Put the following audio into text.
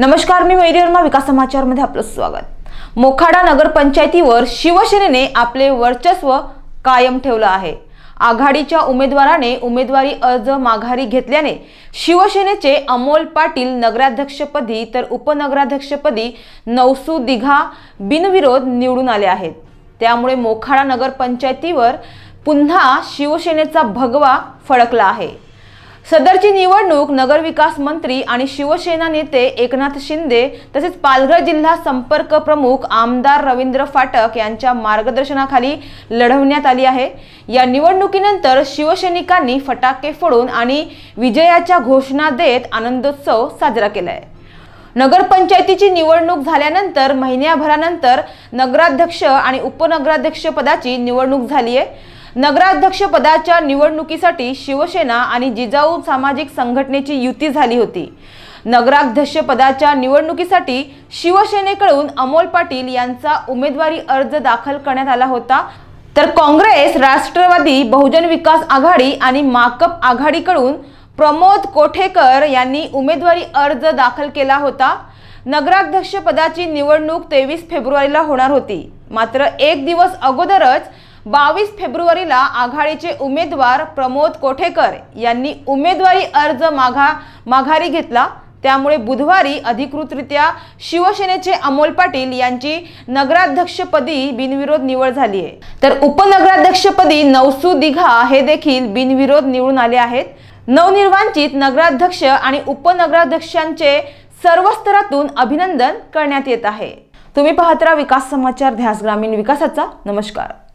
नमस्कार मी मयुरी विकास समाचारमध्ये आपलं स्वागत मोखाडा नगरपंचायतीवर शिवसेनेने आपले वर्चस्व कायम ठेवलं आहे आघाडीच्या उमेदवाराने उमेदवारी अर्ज माघारी घेतल्याने शिवसेनेचे अमोल पाटील नगराध्यक्षपदी तर उपनगराध्यक्षपदी नवसू दिघा बिनविरोध निवडून आले आहेत त्यामुळे मोखाडा नगरपंचायतीवर पुन्हा शिवसेनेचा भगवा फडकला आहे सदरची निवडणूक नगरविकास मंत्री आणि शिवसेना नेते एकनाथ शिंदे तसेच पालघर जिल्हा संपर्क प्रमुख आमदार रवींद्र फाटक यांच्या मार्गदर्शनाखाली लढवण्यात आली आहे या निवडणुकीनंतर शिवसैनिकांनी फटाके फोडून आणि विजयाच्या घोषणा देत आनंदोत्सव साजरा केलाय नगरपंचायतीची निवडणूक झाल्यानंतर महिन्याभरानंतर नगराध्यक्ष आणि उपनगराध्यक्ष पदाची निवडणूक झाली आहे नगराध्यक्ष पदाच्या निवडणुकीसाठी शिवसेना आणि जिजाऊ सामाजिक संघटनेची युती झाली होती नगराध्यक्ष पदाच्या निवडणुकीसाठी शिवसेनेकडून अमोल पाटील यांचा उमेदवारी अर्ज दाखल करण्यात आला होता तर काँग्रेस राष्ट्रवादी बहुजन विकास आघाडी आणि माकप आघाडीकडून प्रमोद कोठेकर यांनी उमेदवारी अर्ज दाखल केला होता पदाची निवडणूक तेवीस फेब्रुवारीला होणार होती मात्र एक दिवस अगोदरच बावीस फेब्रुवारीला आघाडीचे उमेदवार प्रमोद कोठेकर यांनी उमेदवारी अर्ज माघा माघारी घेतला त्यामुळे बुधवारी अधिकृतरित्या शिवसेनेचे अमोल पाटील यांची नगराध्यक्षपदी बिनविरोध निवड झाली आहे तर उपनगराध्यक्षपदी नवसू दिघा हे देखील बिनविरोध निवडून आले आहेत नवनिर्वाचित नगराध्यक्ष आणि उपनगराध्यक्षांचे सर्व स्तरातून अभिनंदन करण्यात येत आहे तुम्ही पाहत राहा विकास समाचार ध्यास ग्रामीण विकासाचा नमस्कार